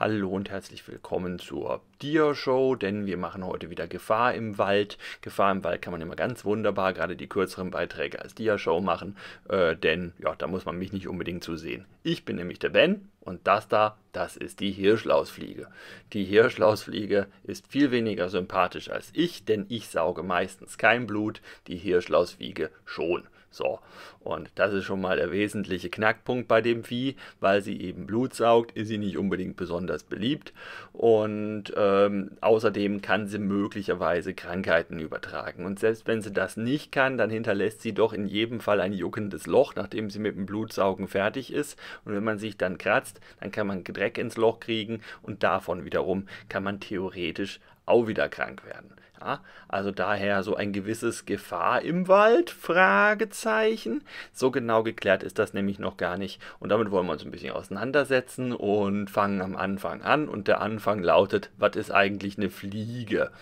Hallo und herzlich willkommen zur Deer Show, denn wir machen heute wieder Gefahr im Wald. Gefahr im Wald kann man immer ganz wunderbar, gerade die kürzeren Beiträge als Deer Show machen, äh, denn ja, da muss man mich nicht unbedingt zu sehen. Ich bin nämlich der Ben und das da, das ist die Hirschlausfliege. Die Hirschlausfliege ist viel weniger sympathisch als ich, denn ich sauge meistens kein Blut, die Hirschlausfliege schon. So, und das ist schon mal der wesentliche Knackpunkt bei dem Vieh, weil sie eben Blut saugt, ist sie nicht unbedingt besonders beliebt und ähm, außerdem kann sie möglicherweise Krankheiten übertragen. Und selbst wenn sie das nicht kann, dann hinterlässt sie doch in jedem Fall ein juckendes Loch, nachdem sie mit dem Blutsaugen fertig ist. Und wenn man sich dann kratzt, dann kann man Dreck ins Loch kriegen und davon wiederum kann man theoretisch auch wieder krank werden. Ja, also daher so ein gewisses Gefahr im Wald? Fragezeichen. So genau geklärt ist das nämlich noch gar nicht. Und damit wollen wir uns ein bisschen auseinandersetzen und fangen am Anfang an. Und der Anfang lautet, was ist eigentlich eine Fliege?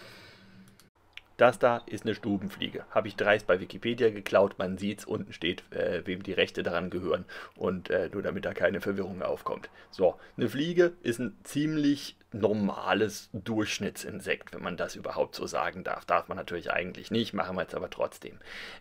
Das da ist eine Stubenfliege. Habe ich dreist bei Wikipedia geklaut. Man sieht es, unten steht, äh, wem die Rechte daran gehören. Und äh, nur damit da keine Verwirrung aufkommt. So, eine Fliege ist ein ziemlich normales Durchschnittsinsekt, wenn man das überhaupt so sagen darf. Darf man natürlich eigentlich nicht, machen wir jetzt aber trotzdem.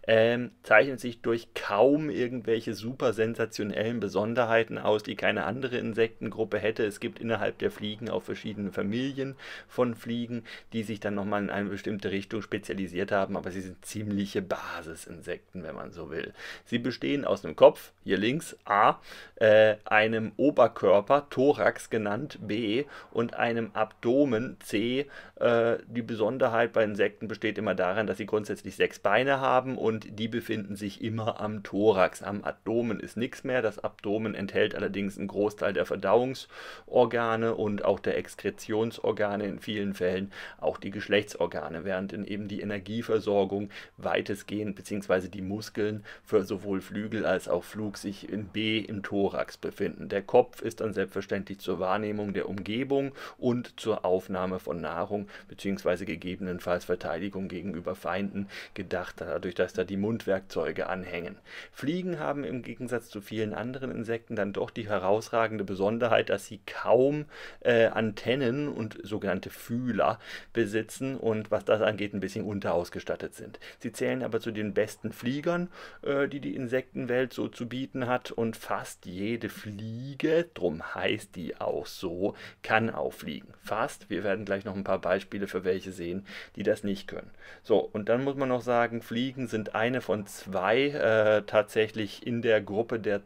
Ähm, zeichnet sich durch kaum irgendwelche super sensationellen Besonderheiten aus, die keine andere Insektengruppe hätte. Es gibt innerhalb der Fliegen auch verschiedene Familien von Fliegen, die sich dann nochmal in eine bestimmte Richtung spezialisiert haben, aber sie sind ziemliche Basisinsekten, wenn man so will. Sie bestehen aus einem Kopf, hier links, A, äh, einem Oberkörper, Thorax genannt, B, und einem einem Abdomen C. Äh, die Besonderheit bei Insekten besteht immer darin, dass sie grundsätzlich sechs Beine haben und die befinden sich immer am Thorax. Am Abdomen ist nichts mehr. Das Abdomen enthält allerdings einen Großteil der Verdauungsorgane und auch der Exkretionsorgane in vielen Fällen, auch die Geschlechtsorgane, während in eben die Energieversorgung weitestgehend bzw. die Muskeln für sowohl Flügel als auch Flug sich in B im Thorax befinden. Der Kopf ist dann selbstverständlich zur Wahrnehmung der Umgebung und zur Aufnahme von Nahrung bzw. gegebenenfalls Verteidigung gegenüber Feinden gedacht, dadurch, dass da die Mundwerkzeuge anhängen. Fliegen haben im Gegensatz zu vielen anderen Insekten dann doch die herausragende Besonderheit, dass sie kaum äh, Antennen und sogenannte Fühler besitzen und was das angeht, ein bisschen unterausgestattet sind. Sie zählen aber zu den besten Fliegern, äh, die die Insektenwelt so zu bieten hat und fast jede Fliege, drum heißt die auch so, kann auf fliegen. Fast, wir werden gleich noch ein paar Beispiele für welche sehen, die das nicht können. So, und dann muss man noch sagen, Fliegen sind eine von zwei äh, tatsächlich in der Gruppe der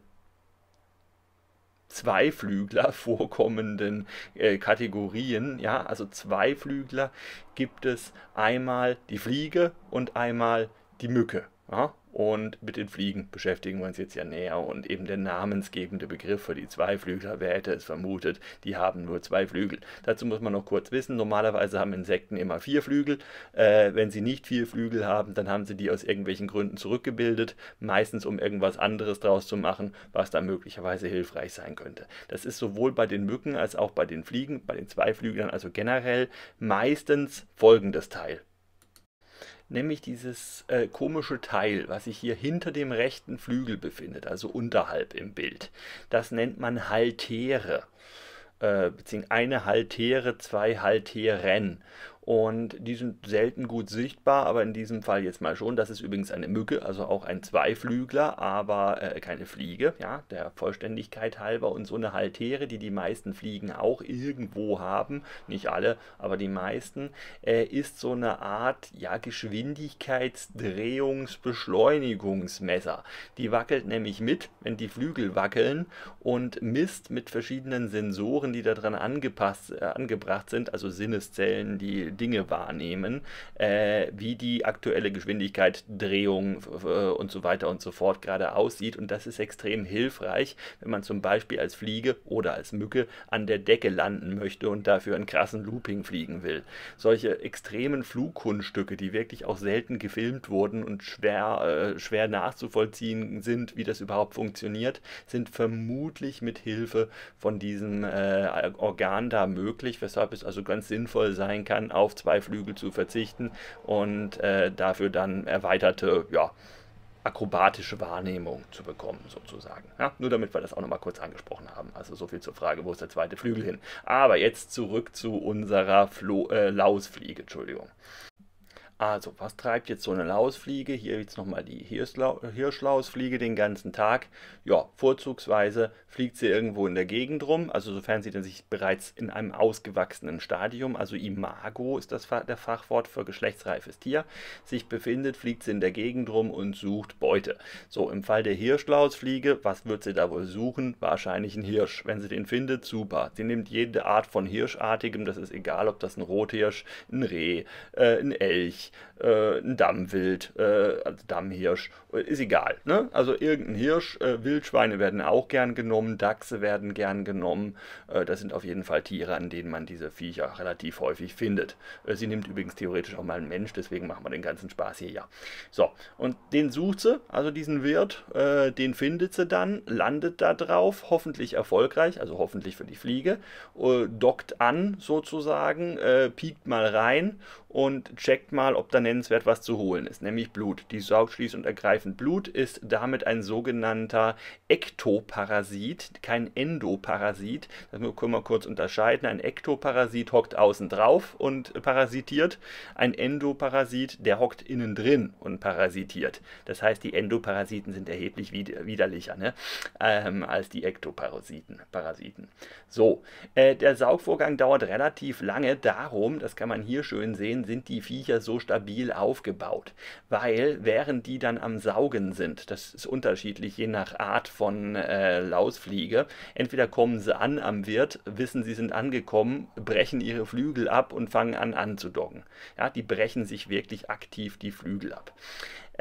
Zweiflügler vorkommenden äh, Kategorien. Ja, also Zweiflügler gibt es einmal die Fliege und einmal die Mücke. Ja, und mit den Fliegen beschäftigen wir uns jetzt ja näher und eben der namensgebende Begriff für die Zweiflügler, wer hätte es vermutet, die haben nur zwei Flügel. Dazu muss man noch kurz wissen, normalerweise haben Insekten immer vier Flügel. Äh, wenn sie nicht vier Flügel haben, dann haben sie die aus irgendwelchen Gründen zurückgebildet, meistens um irgendwas anderes draus zu machen, was da möglicherweise hilfreich sein könnte. Das ist sowohl bei den Mücken als auch bei den Fliegen, bei den Zweiflüglern, also generell meistens folgendes Teil nämlich dieses äh, komische Teil, was sich hier hinter dem rechten Flügel befindet, also unterhalb im Bild. Das nennt man Haltere, äh, beziehungsweise eine Haltere, zwei Halteren. Und die sind selten gut sichtbar, aber in diesem Fall jetzt mal schon. Das ist übrigens eine Mücke, also auch ein Zweiflügler, aber äh, keine Fliege, ja, der Vollständigkeit halber. Und so eine Haltere, die die meisten Fliegen auch irgendwo haben, nicht alle, aber die meisten, äh, ist so eine Art ja, Geschwindigkeitsdrehungsbeschleunigungsmesser. Die wackelt nämlich mit, wenn die Flügel wackeln und misst mit verschiedenen Sensoren, die daran angepasst, äh, angebracht sind, also Sinneszellen, die Dinge wahrnehmen, äh, wie die aktuelle Geschwindigkeit, Drehung äh, und so weiter und so fort gerade aussieht. Und das ist extrem hilfreich, wenn man zum Beispiel als Fliege oder als Mücke an der Decke landen möchte und dafür einen krassen Looping fliegen will. Solche extremen Flugkunststücke, die wirklich auch selten gefilmt wurden und schwer, äh, schwer nachzuvollziehen sind, wie das überhaupt funktioniert, sind vermutlich mit Hilfe von diesem äh, Organ da möglich, weshalb es also ganz sinnvoll sein kann, auf auf zwei Flügel zu verzichten und äh, dafür dann erweiterte, ja, akrobatische Wahrnehmung zu bekommen, sozusagen. Ja, nur damit wir das auch nochmal kurz angesprochen haben. Also so viel zur Frage, wo ist der zweite Flügel hin? Aber jetzt zurück zu unserer Flo äh, Lausfliege, Entschuldigung. Also, was treibt jetzt so eine Lausfliege? Hier jetzt nochmal die Hirschlausfliege den ganzen Tag. Ja, vorzugsweise fliegt sie irgendwo in der Gegend rum, also sofern sie denn sich bereits in einem ausgewachsenen Stadium, also Imago ist das der Fachwort für geschlechtsreifes Tier, sich befindet, fliegt sie in der Gegend rum und sucht Beute. So, im Fall der Hirschlausfliege, was wird sie da wohl suchen? Wahrscheinlich einen Hirsch. Wenn sie den findet, super. Sie nimmt jede Art von Hirschartigem, das ist egal, ob das ein Rothirsch, ein Reh, äh, ein Elch, äh, ein Dammwild, äh, also Dammhirsch, äh, ist egal. Ne? Also irgendein Hirsch, äh, Wildschweine werden auch gern genommen, Dachse werden gern genommen. Äh, das sind auf jeden Fall Tiere, an denen man diese Viecher relativ häufig findet. Äh, sie nimmt übrigens theoretisch auch mal einen Mensch, deswegen machen wir den ganzen Spaß hier ja. So, und den sucht sie, also diesen Wirt, den findet sie dann, landet da drauf, hoffentlich erfolgreich, also hoffentlich für die Fliege, dockt an sozusagen, piekt mal rein und checkt mal, ob da nennenswert was zu holen ist, nämlich Blut. Die saugt schließt und ergreifend Blut ist damit ein sogenannter Ektoparasit, kein Endoparasit. Das können wir kurz unterscheiden. Ein Ektoparasit hockt außen drauf und parasitiert. Ein Endoparasit, der hockt innen drin und parasitiert. Das heißt, die Endoparasiten sind erheblich widerlicher ne? ähm, als die Ektoparasiten. Parasiten. So, äh, der Saugvorgang dauert relativ lange. Darum, das kann man hier schön sehen, Problem sind die Viecher so stabil aufgebaut, weil während die dann am Saugen sind, das ist unterschiedlich je nach Art von äh, Lausfliege, entweder kommen sie an am Wirt, wissen sie sind angekommen, brechen ihre Flügel ab und fangen an anzudocken. Ja, die brechen sich wirklich aktiv die Flügel ab.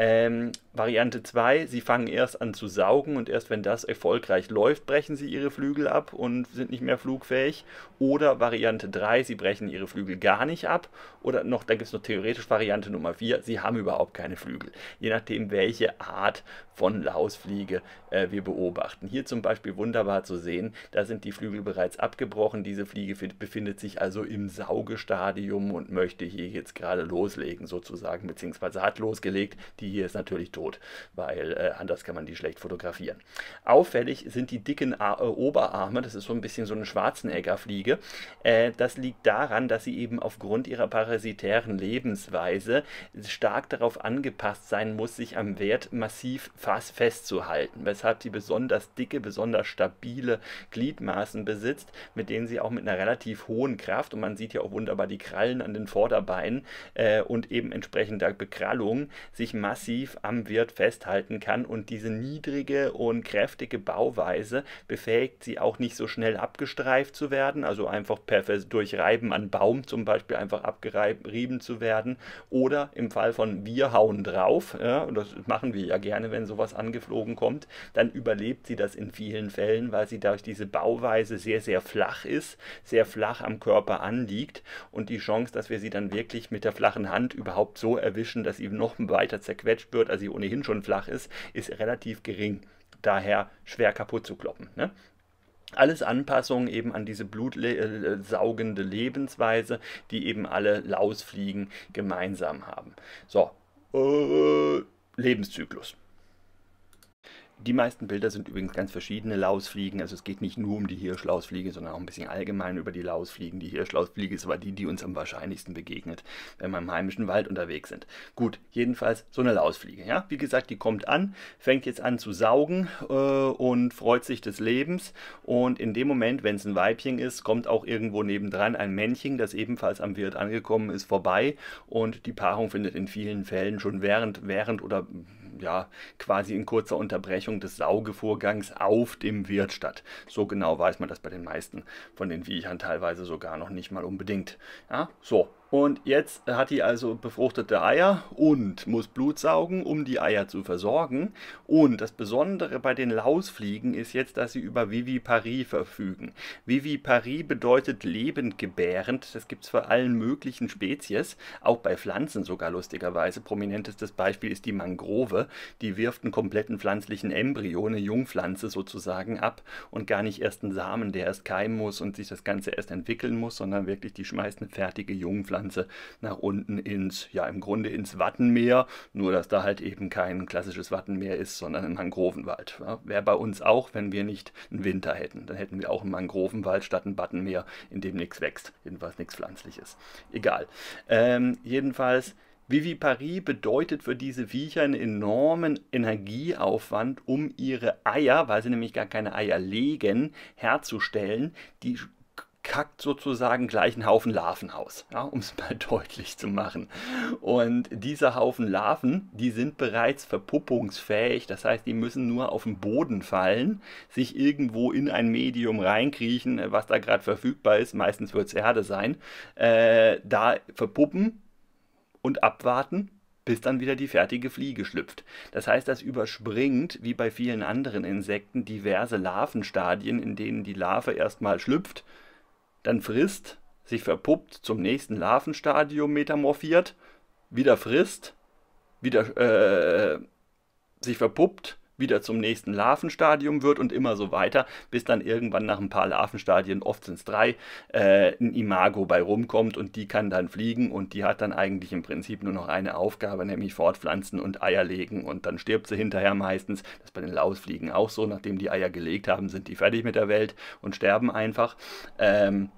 Ähm, Variante 2, sie fangen erst an zu saugen und erst wenn das erfolgreich läuft, brechen sie ihre Flügel ab und sind nicht mehr flugfähig. Oder Variante 3, sie brechen ihre Flügel gar nicht ab. Oder noch, da gibt es noch theoretisch Variante Nummer 4, sie haben überhaupt keine Flügel. Je nachdem, welche Art von Lausfliege äh, wir beobachten. Hier zum Beispiel wunderbar zu sehen, da sind die Flügel bereits abgebrochen. Diese Fliege befindet sich also im Saugestadium und möchte hier jetzt gerade loslegen sozusagen, beziehungsweise hat losgelegt. Die die hier ist natürlich tot, weil äh, anders kann man die schlecht fotografieren. Auffällig sind die dicken Ar äh, Oberarme, das ist so ein bisschen so eine Schwarzeneggerfliege. Äh, das liegt daran, dass sie eben aufgrund ihrer parasitären Lebensweise stark darauf angepasst sein muss, sich am Wert massiv fast festzuhalten, weshalb sie besonders dicke, besonders stabile Gliedmaßen besitzt, mit denen sie auch mit einer relativ hohen Kraft, und man sieht ja auch wunderbar die Krallen an den Vorderbeinen äh, und eben entsprechender Bekrallung, sich massiv massiv am Wirt festhalten kann und diese niedrige und kräftige Bauweise befähigt sie auch nicht so schnell abgestreift zu werden, also einfach per durch Reiben an Baum zum Beispiel einfach abgerieben zu werden oder im Fall von wir hauen drauf, ja, das machen wir ja gerne, wenn sowas angeflogen kommt, dann überlebt sie das in vielen Fällen, weil sie durch diese Bauweise sehr, sehr flach ist, sehr flach am Körper anliegt und die Chance, dass wir sie dann wirklich mit der flachen Hand überhaupt so erwischen, dass sie noch weiter zerquetscht zerquetscht wird, also die ohnehin schon flach ist, ist relativ gering. Daher schwer kaputt zu kloppen. Ne? Alles Anpassungen eben an diese blutsaugende Lebensweise, die eben alle Lausfliegen gemeinsam haben. So, äh, Lebenszyklus. Die meisten Bilder sind übrigens ganz verschiedene Lausfliegen. Also es geht nicht nur um die Hirschlausfliege, sondern auch ein bisschen allgemein über die Lausfliegen. Die Hirschlausfliege ist aber die, die uns am wahrscheinlichsten begegnet, wenn wir im heimischen Wald unterwegs sind. Gut, jedenfalls so eine Lausfliege. Ja? Wie gesagt, die kommt an, fängt jetzt an zu saugen äh, und freut sich des Lebens. Und in dem Moment, wenn es ein Weibchen ist, kommt auch irgendwo nebendran ein Männchen, das ebenfalls am Wirt angekommen ist, vorbei. Und die Paarung findet in vielen Fällen schon während, während oder ja, quasi in kurzer Unterbrechung des Saugevorgangs auf dem Wirt statt. So genau weiß man das bei den meisten von den Viechern teilweise sogar noch nicht mal unbedingt. Ja, so, und jetzt hat die also befruchtete Eier und muss Blut saugen, um die Eier zu versorgen. Und das Besondere bei den Lausfliegen ist jetzt, dass sie über Viviparie verfügen. Viviparie bedeutet lebend gebärend. Das gibt es für allen möglichen Spezies, auch bei Pflanzen sogar lustigerweise. Prominentestes Beispiel ist die Mangrove. Die wirft einen kompletten pflanzlichen Embryo, eine Jungpflanze sozusagen, ab und gar nicht erst einen Samen, der erst keimen muss und sich das Ganze erst entwickeln muss, sondern wirklich die schmeißt eine fertige Jungpflanze Pflanze nach unten ins, ja im Grunde ins Wattenmeer, nur dass da halt eben kein klassisches Wattenmeer ist, sondern ein Mangrovenwald. Ja, Wäre bei uns auch, wenn wir nicht einen Winter hätten. Dann hätten wir auch einen Mangrovenwald statt ein Wattenmeer, in dem nichts wächst, jedenfalls nichts Pflanzliches. Egal. Ähm, jedenfalls. Viviparie bedeutet für diese Viecher einen enormen Energieaufwand, um ihre Eier, weil sie nämlich gar keine Eier legen, herzustellen. Die kackt sozusagen gleich einen Haufen Larven aus, ja, um es mal deutlich zu machen. Und dieser Haufen Larven, die sind bereits verpuppungsfähig, das heißt, die müssen nur auf den Boden fallen, sich irgendwo in ein Medium reinkriechen, äh, was da gerade verfügbar ist, meistens wird es Erde sein, äh, da verpuppen und abwarten, bis dann wieder die fertige Fliege schlüpft. Das heißt, das überspringt, wie bei vielen anderen Insekten, diverse Larvenstadien, in denen die Larve erstmal schlüpft, dann frisst, sich verpuppt, zum nächsten Larvenstadium metamorphiert, wieder frisst, wieder äh, sich verpuppt, wieder zum nächsten Larvenstadium wird und immer so weiter, bis dann irgendwann nach ein paar Larvenstadien, oft sind es drei, äh, ein Imago bei rumkommt und die kann dann fliegen und die hat dann eigentlich im Prinzip nur noch eine Aufgabe, nämlich fortpflanzen und Eier legen und dann stirbt sie hinterher meistens. Das ist bei den Lausfliegen auch so, nachdem die Eier gelegt haben, sind die fertig mit der Welt und sterben einfach. Ähm,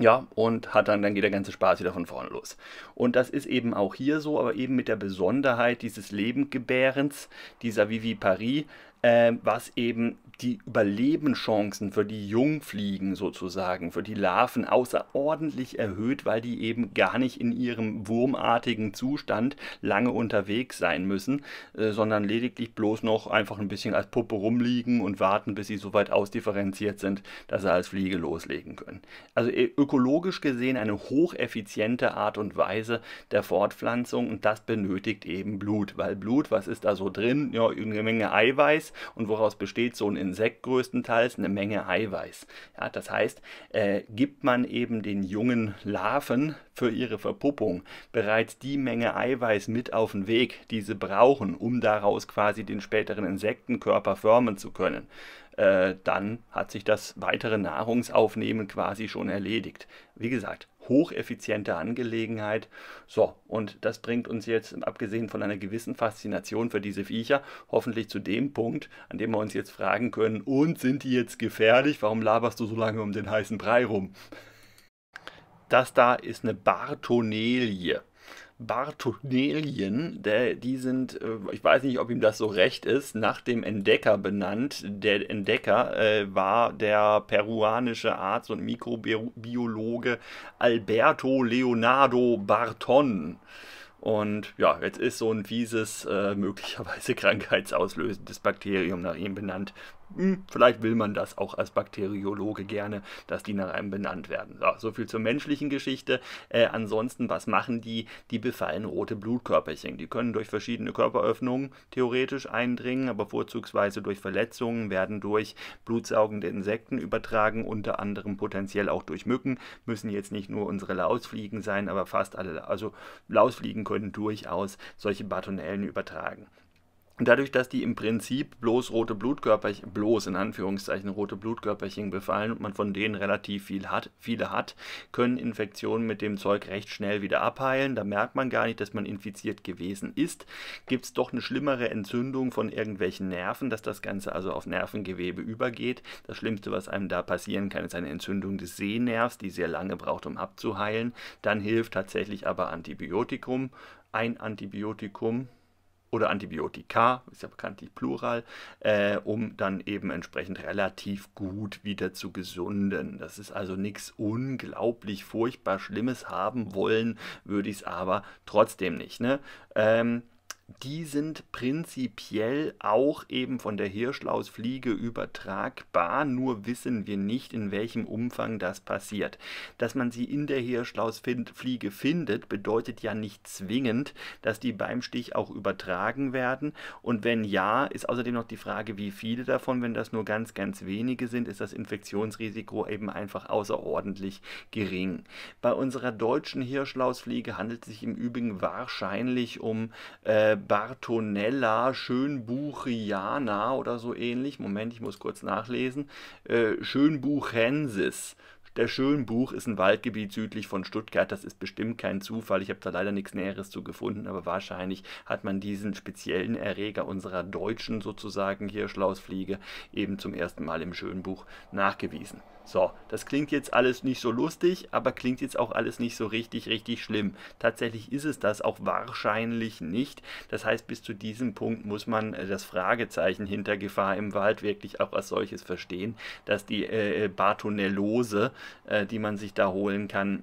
ja, und hat dann, dann geht der ganze Spaß wieder von vorne los. Und das ist eben auch hier so, aber eben mit der Besonderheit dieses Lebengebärens, dieser Vivi Paris, ähm, was eben die Überlebenschancen für die Jungfliegen sozusagen, für die Larven außerordentlich erhöht, weil die eben gar nicht in ihrem wurmartigen Zustand lange unterwegs sein müssen, äh, sondern lediglich bloß noch einfach ein bisschen als Puppe rumliegen und warten, bis sie so weit ausdifferenziert sind, dass sie als Fliege loslegen können. Also äh, ökologisch gesehen eine hocheffiziente Art und Weise der Fortpflanzung und das benötigt eben Blut, weil Blut, was ist da so drin? Ja, eine Menge Eiweiß und woraus besteht so ein Insekt größtenteils? Eine Menge Eiweiß. Ja, das heißt, äh, gibt man eben den jungen Larven für ihre Verpuppung bereits die Menge Eiweiß mit auf den Weg, die sie brauchen, um daraus quasi den späteren Insektenkörper formen zu können, äh, dann hat sich das weitere Nahrungsaufnehmen quasi schon erledigt. Wie gesagt, hocheffiziente Angelegenheit. So, und das bringt uns jetzt, abgesehen von einer gewissen Faszination für diese Viecher, hoffentlich zu dem Punkt, an dem wir uns jetzt fragen können, und sind die jetzt gefährlich? Warum laberst du so lange um den heißen Brei rum? Das da ist eine Bartonelie. Bartonelien, der, die sind, äh, ich weiß nicht, ob ihm das so recht ist, nach dem Entdecker benannt. Der Entdecker äh, war der peruanische Arzt und Mikrobiologe Alberto Leonardo Barton. Und ja, jetzt ist so ein fieses, äh, möglicherweise krankheitsauslösendes Bakterium nach ihm benannt. Hm, vielleicht will man das auch als Bakteriologe gerne, dass die nach einem benannt werden. So, so viel zur menschlichen Geschichte. Äh, ansonsten, was machen die? Die befallen rote Blutkörperchen. Die können durch verschiedene Körperöffnungen theoretisch eindringen, aber vorzugsweise durch Verletzungen, werden durch blutsaugende Insekten übertragen, unter anderem potenziell auch durch Mücken. Müssen jetzt nicht nur unsere Lausfliegen sein, aber fast alle. Also Lausfliegen können durchaus solche Batonellen übertragen dadurch, dass die im Prinzip bloß rote Blutkörperchen, bloß in Anführungszeichen rote Blutkörperchen befallen und man von denen relativ viel hat, viele hat, können Infektionen mit dem Zeug recht schnell wieder abheilen. Da merkt man gar nicht, dass man infiziert gewesen ist. Gibt es doch eine schlimmere Entzündung von irgendwelchen Nerven, dass das Ganze also auf Nervengewebe übergeht. Das Schlimmste, was einem da passieren kann, ist eine Entzündung des Sehnervs, die sehr lange braucht, um abzuheilen. Dann hilft tatsächlich aber Antibiotikum. Ein Antibiotikum oder Antibiotika, ist ja bekanntlich Plural, äh, um dann eben entsprechend relativ gut wieder zu gesunden. Das ist also nichts unglaublich furchtbar Schlimmes haben wollen, würde ich es aber trotzdem nicht. Ne? Ähm, die sind prinzipiell auch eben von der Hirschlausfliege übertragbar, nur wissen wir nicht, in welchem Umfang das passiert. Dass man sie in der Hirschlausfliege findet, bedeutet ja nicht zwingend, dass die beim Stich auch übertragen werden. Und wenn ja, ist außerdem noch die Frage, wie viele davon, wenn das nur ganz, ganz wenige sind, ist das Infektionsrisiko eben einfach außerordentlich gering. Bei unserer deutschen Hirschlausfliege handelt es sich im Übrigen wahrscheinlich um äh, Bartonella schönbuchiana oder so ähnlich. Moment, ich muss kurz nachlesen. Äh, Schönbuchensis. Der Schönbuch ist ein Waldgebiet südlich von Stuttgart. Das ist bestimmt kein Zufall. Ich habe da leider nichts Näheres zu gefunden, aber wahrscheinlich hat man diesen speziellen Erreger unserer deutschen sozusagen Hirschlausfliege eben zum ersten Mal im Schönbuch nachgewiesen. So, das klingt jetzt alles nicht so lustig, aber klingt jetzt auch alles nicht so richtig, richtig schlimm. Tatsächlich ist es das auch wahrscheinlich nicht. Das heißt, bis zu diesem Punkt muss man äh, das Fragezeichen hinter Gefahr im Wald wirklich auch als solches verstehen, dass die äh, äh, Bartonellose, äh, die man sich da holen kann,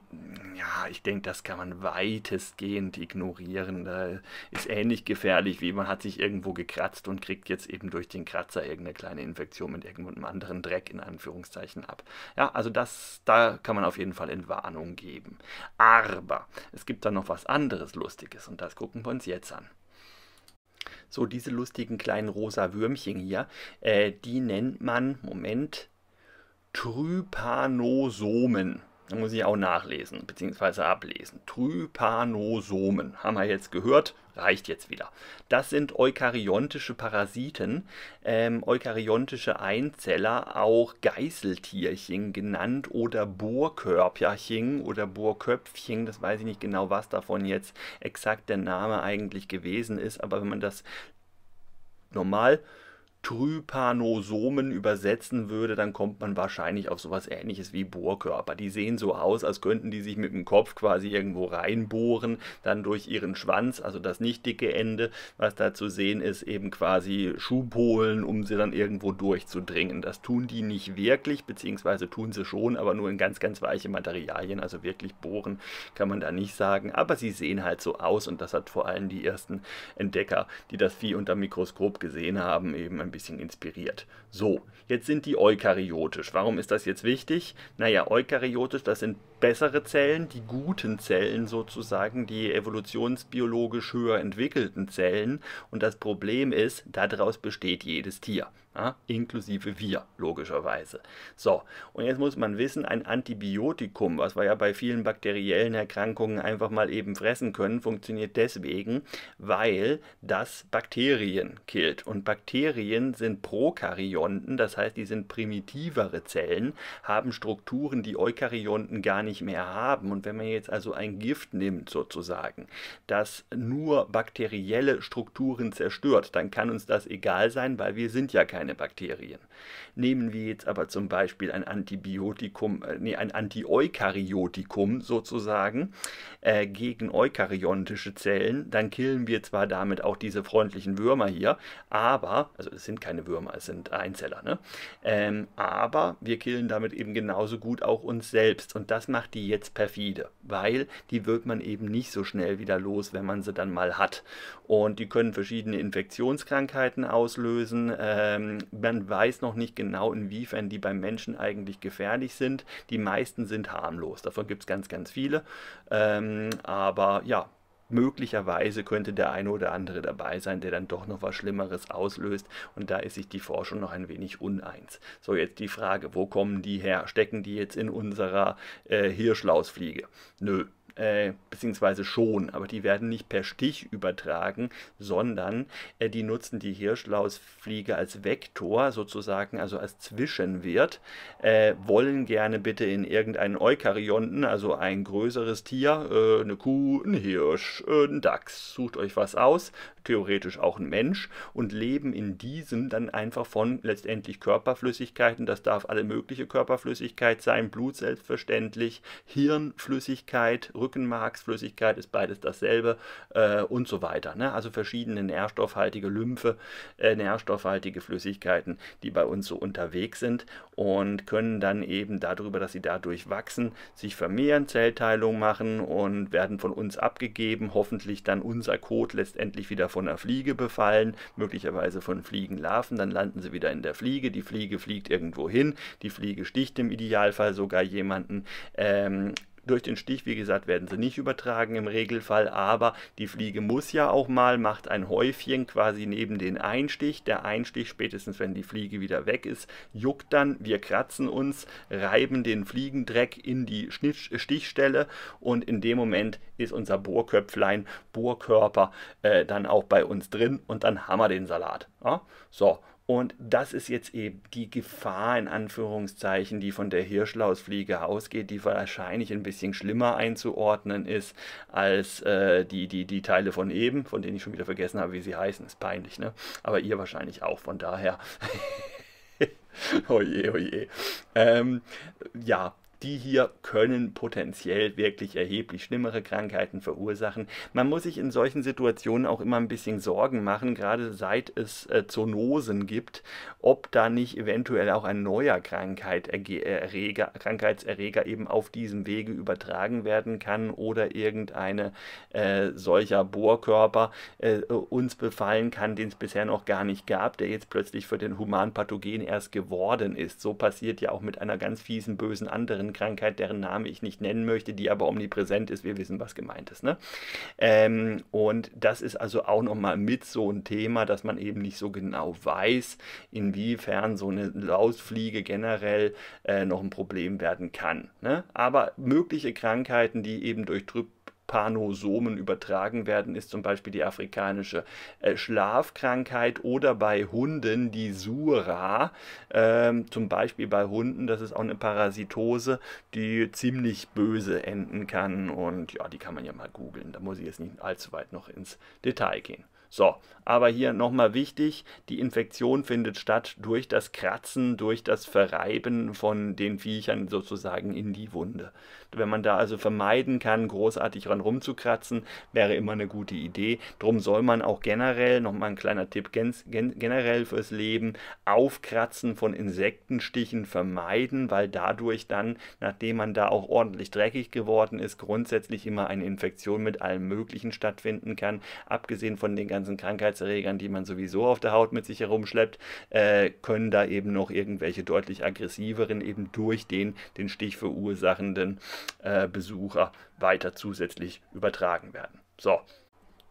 ja, ich denke, das kann man weitestgehend ignorieren. Da ist ähnlich gefährlich, wie man hat sich irgendwo gekratzt und kriegt jetzt eben durch den Kratzer irgendeine kleine Infektion mit irgendeinem anderen Dreck in Anführungszeichen ab. Ja, also das, da kann man auf jeden Fall Entwarnung geben. Aber es gibt da noch was anderes Lustiges und das gucken wir uns jetzt an. So, diese lustigen kleinen rosa Würmchen hier, äh, die nennt man, Moment, Trypanosomen muss ich auch nachlesen bzw. ablesen. Trypanosomen haben wir jetzt gehört, reicht jetzt wieder. Das sind eukaryontische Parasiten, ähm, eukaryontische Einzeller, auch Geißeltierchen genannt oder Bohrkörperchen oder Bohrköpfchen. Das weiß ich nicht genau, was davon jetzt exakt der Name eigentlich gewesen ist, aber wenn man das normal Trypanosomen übersetzen würde, dann kommt man wahrscheinlich auf sowas ähnliches wie Bohrkörper. Die sehen so aus, als könnten die sich mit dem Kopf quasi irgendwo reinbohren, dann durch ihren Schwanz, also das nicht dicke Ende, was da zu sehen ist, eben quasi Schubholen, um sie dann irgendwo durchzudringen. Das tun die nicht wirklich, beziehungsweise tun sie schon, aber nur in ganz, ganz weiche Materialien, also wirklich bohren kann man da nicht sagen, aber sie sehen halt so aus und das hat vor allem die ersten Entdecker, die das Vieh unter Mikroskop gesehen haben, eben ein ein bisschen inspiriert. So, jetzt sind die eukaryotisch. Warum ist das jetzt wichtig? Naja, eukaryotisch, das sind bessere Zellen, die guten Zellen sozusagen, die evolutionsbiologisch höher entwickelten Zellen. Und das Problem ist, daraus besteht jedes Tier ja, inklusive wir, logischerweise. So, und jetzt muss man wissen, ein Antibiotikum, was wir ja bei vielen bakteriellen Erkrankungen einfach mal eben fressen können, funktioniert deswegen, weil das Bakterien killt. Und Bakterien sind Prokaryonten, das heißt, die sind primitivere Zellen, haben Strukturen, die Eukaryonten gar nicht mehr haben. Und wenn man jetzt also ein Gift nimmt, sozusagen, das nur bakterielle Strukturen zerstört, dann kann uns das egal sein, weil wir sind ja keine keine Bakterien. Nehmen wir jetzt aber zum Beispiel ein Antibiotikum, äh, nee, ein Antiokaryotikum sozusagen äh, gegen eukaryontische Zellen, dann killen wir zwar damit auch diese freundlichen Würmer hier, aber, also es sind keine Würmer, es sind Einzeller, ne? Ähm, aber wir killen damit eben genauso gut auch uns selbst und das macht die jetzt perfide, weil die wird man eben nicht so schnell wieder los, wenn man sie dann mal hat. Und die können verschiedene Infektionskrankheiten auslösen. Ähm, ähm, man weiß noch nicht genau, inwiefern die beim Menschen eigentlich gefährlich sind. Die meisten sind harmlos. Davon gibt es ganz, ganz viele. Ähm, aber ja, möglicherweise könnte der eine oder andere dabei sein, der dann doch noch was Schlimmeres auslöst. Und da ist sich die Forschung noch ein wenig uneins. So, jetzt die Frage, wo kommen die her? Stecken die jetzt in unserer äh, Hirschlausfliege? Nö, äh, beziehungsweise schon, aber die werden nicht per Stich übertragen, sondern äh, die nutzen die Hirschlausfliege als Vektor sozusagen, also als Zwischenwert, äh, wollen gerne bitte in irgendeinen Eukaryonten, also ein größeres Tier, äh, eine Kuh, ein Hirsch, äh, ein Dachs, sucht euch was aus, theoretisch auch ein Mensch und leben in diesem dann einfach von letztendlich Körperflüssigkeiten, das darf alle mögliche Körperflüssigkeit sein, Blut selbstverständlich, Hirnflüssigkeit, Rücken Rückenmarksflüssigkeit ist beides dasselbe äh, und so weiter. Ne? Also verschiedene nährstoffhaltige Lymphe, äh, nährstoffhaltige Flüssigkeiten, die bei uns so unterwegs sind und können dann eben darüber, dass sie dadurch wachsen, sich vermehren, Zellteilung machen und werden von uns abgegeben. Hoffentlich dann unser Kot letztendlich wieder von einer Fliege befallen, möglicherweise von Fliegenlarven. Dann landen sie wieder in der Fliege. Die Fliege fliegt irgendwo hin. Die Fliege sticht im Idealfall sogar jemanden. Ähm, durch den Stich, wie gesagt, werden sie nicht übertragen im Regelfall, aber die Fliege muss ja auch mal, macht ein Häufchen quasi neben den Einstich. Der Einstich, spätestens wenn die Fliege wieder weg ist, juckt dann. Wir kratzen uns, reiben den Fliegendreck in die Stichstelle und in dem Moment ist unser Bohrköpflein, Bohrkörper äh, dann auch bei uns drin und dann haben wir den Salat. Ja? So, und das ist jetzt eben die Gefahr in Anführungszeichen, die von der Hirschlausfliege ausgeht, die wahrscheinlich ein bisschen schlimmer einzuordnen ist als äh, die, die, die Teile von eben, von denen ich schon wieder vergessen habe, wie sie heißen. Ist peinlich, ne? Aber ihr wahrscheinlich auch, von daher. oje, oje. Ähm, ja, die hier können potenziell wirklich erheblich schlimmere Krankheiten verursachen. Man muss sich in solchen Situationen auch immer ein bisschen Sorgen machen, gerade seit es äh, Zoonosen gibt, ob da nicht eventuell auch ein neuer Krankheit Erreger, Krankheitserreger eben auf diesem Wege übertragen werden kann oder irgendeine äh, solcher Bohrkörper äh, äh, uns befallen kann, den es bisher noch gar nicht gab, der jetzt plötzlich für den Humanpathogen erst geworden ist. So passiert ja auch mit einer ganz fiesen, bösen anderen eine Krankheit, deren Name ich nicht nennen möchte, die aber omnipräsent ist. Wir wissen, was gemeint ist. Ne? Ähm, und das ist also auch nochmal mit so ein Thema, dass man eben nicht so genau weiß, inwiefern so eine Lausfliege generell äh, noch ein Problem werden kann. Ne? Aber mögliche Krankheiten, die eben durch Trüb Panosomen übertragen werden, ist zum Beispiel die afrikanische äh, Schlafkrankheit oder bei Hunden die Sura. Ähm, zum Beispiel bei Hunden, das ist auch eine Parasitose, die ziemlich böse enden kann. Und ja, die kann man ja mal googeln. Da muss ich jetzt nicht allzu weit noch ins Detail gehen. So, aber hier nochmal wichtig, die Infektion findet statt durch das Kratzen, durch das Verreiben von den Viechern sozusagen in die Wunde. Wenn man da also vermeiden kann, großartig dran rumzukratzen, wäre immer eine gute Idee. Drum soll man auch generell, nochmal ein kleiner Tipp gen gen generell fürs Leben, Aufkratzen von Insektenstichen vermeiden, weil dadurch dann, nachdem man da auch ordentlich dreckig geworden ist, grundsätzlich immer eine Infektion mit allem Möglichen stattfinden kann, abgesehen von den ganzen ganzen Krankheitserregern, die man sowieso auf der Haut mit sich herumschleppt, äh, können da eben noch irgendwelche deutlich aggressiveren, eben durch den den Stich verursachenden äh, Besucher weiter zusätzlich übertragen werden. So,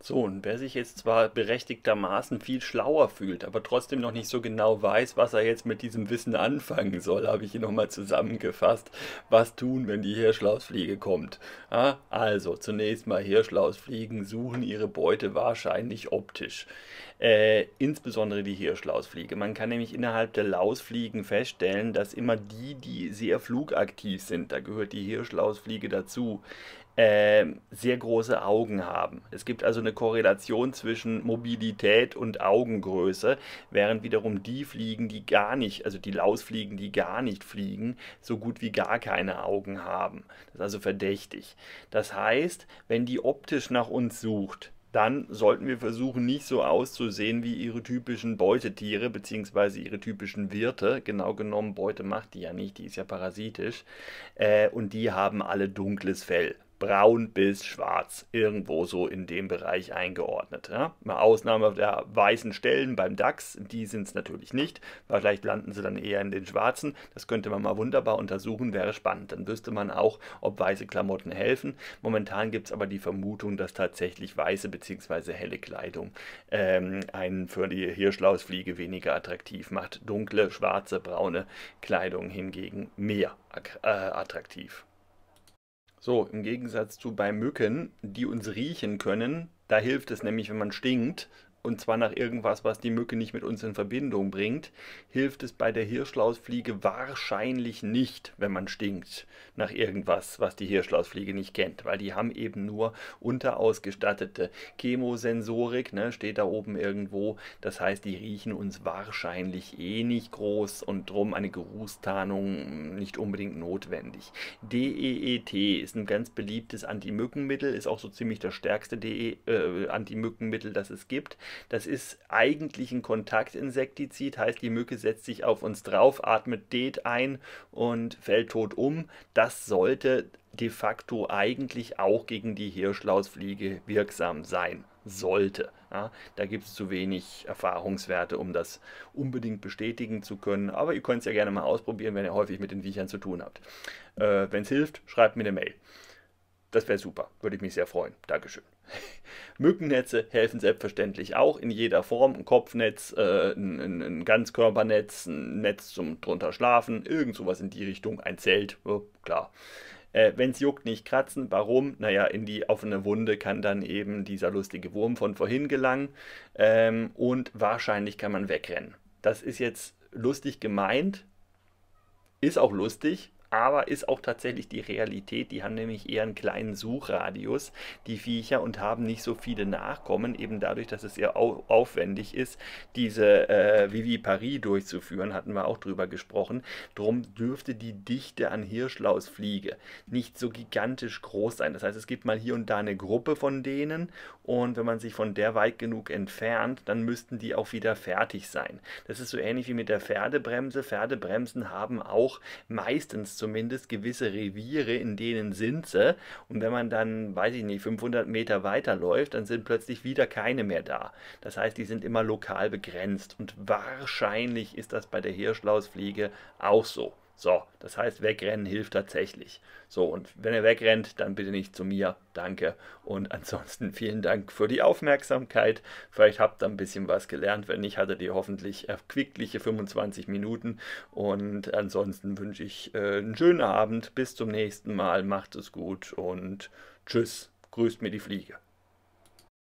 so, und wer sich jetzt zwar berechtigtermaßen viel schlauer fühlt, aber trotzdem noch nicht so genau weiß, was er jetzt mit diesem Wissen anfangen soll, habe ich hier nochmal zusammengefasst, was tun, wenn die Hirschlausfliege kommt. Ja, also, zunächst mal Hirschlausfliegen suchen ihre Beute wahrscheinlich optisch. Äh, insbesondere die Hirschlausfliege. Man kann nämlich innerhalb der Lausfliegen feststellen, dass immer die, die sehr flugaktiv sind, da gehört die Hirschlausfliege dazu, ähm, sehr große Augen haben. Es gibt also eine Korrelation zwischen Mobilität und Augengröße, während wiederum die Fliegen, die gar nicht, also die Lausfliegen, die gar nicht fliegen, so gut wie gar keine Augen haben. Das ist also verdächtig. Das heißt, wenn die optisch nach uns sucht, dann sollten wir versuchen, nicht so auszusehen wie ihre typischen Beutetiere beziehungsweise ihre typischen Wirte. Genau genommen, Beute macht die ja nicht, die ist ja parasitisch. Äh, und die haben alle dunkles Fell braun bis schwarz, irgendwo so in dem Bereich eingeordnet. Ja? Mal Ausnahme der weißen Stellen beim DAX, die sind es natürlich nicht, weil vielleicht landen sie dann eher in den schwarzen. Das könnte man mal wunderbar untersuchen, wäre spannend. Dann wüsste man auch, ob weiße Klamotten helfen. Momentan gibt es aber die Vermutung, dass tatsächlich weiße bzw. helle Kleidung ähm, einen für die Hirschlausfliege weniger attraktiv macht. Dunkle, schwarze, braune Kleidung hingegen mehr äh, attraktiv. So, im Gegensatz zu bei Mücken, die uns riechen können, da hilft es nämlich, wenn man stinkt, und zwar nach irgendwas, was die Mücke nicht mit uns in Verbindung bringt, hilft es bei der Hirschlausfliege wahrscheinlich nicht, wenn man stinkt nach irgendwas, was die Hirschlausfliege nicht kennt, weil die haben eben nur unterausgestattete Chemosensorik, ne, steht da oben irgendwo. Das heißt, die riechen uns wahrscheinlich eh nicht groß und drum eine Geruchstarnung hm, nicht unbedingt notwendig. DEET ist ein ganz beliebtes Antimückenmittel, ist auch so ziemlich das stärkste DE, äh, Antimückenmittel, das es gibt das ist eigentlich ein Kontaktinsektizid, heißt die Mücke setzt sich auf uns drauf, atmet Det ein und fällt tot um. Das sollte de facto eigentlich auch gegen die Hirschlausfliege wirksam sein sollte. Ja, da gibt es zu wenig Erfahrungswerte, um das unbedingt bestätigen zu können. Aber ihr könnt es ja gerne mal ausprobieren, wenn ihr häufig mit den Viechern zu tun habt. Äh, wenn es hilft, schreibt mir eine Mail. Das wäre super, würde ich mich sehr freuen. Dankeschön. Mückennetze helfen selbstverständlich auch in jeder Form. Ein Kopfnetz, äh, ein, ein, ein, Ganzkörpernetz, ein Netz zum drunter schlafen, irgend sowas in die Richtung, ein Zelt, oh, klar. Äh, Wenn es juckt, nicht kratzen. Warum? Naja, in die offene Wunde kann dann eben dieser lustige Wurm von vorhin gelangen ähm, und wahrscheinlich kann man wegrennen. Das ist jetzt lustig gemeint, ist auch lustig, aber ist auch tatsächlich die Realität. Die haben nämlich eher einen kleinen Suchradius, die Viecher, und haben nicht so viele Nachkommen, eben dadurch, dass es sehr aufwendig ist, diese äh, Viviparie durchzuführen, hatten wir auch drüber gesprochen. Drum dürfte die Dichte an Hirschlausfliege nicht so gigantisch groß sein. Das heißt, es gibt mal hier und da eine Gruppe von denen und wenn man sich von der weit genug entfernt, dann müssten die auch wieder fertig sein. Das ist so ähnlich wie mit der Pferdebremse. Pferdebremsen haben auch meistens zumindest gewisse Reviere, in denen sind sie. Und wenn man dann, weiß ich nicht, 500 Meter weiterläuft, dann sind plötzlich wieder keine mehr da. Das heißt, die sind immer lokal begrenzt. Und wahrscheinlich ist das bei der Hirschlauspflege auch so. So, das heißt, wegrennen hilft tatsächlich. So, und wenn ihr wegrennt, dann bitte nicht zu mir. Danke. Und ansonsten vielen Dank für die Aufmerksamkeit. Vielleicht habt ihr ein bisschen was gelernt. Wenn nicht, hattet ihr hoffentlich erquickliche 25 Minuten. Und ansonsten wünsche ich äh, einen schönen Abend. Bis zum nächsten Mal. Macht es gut und tschüss. Grüßt mir die Fliege.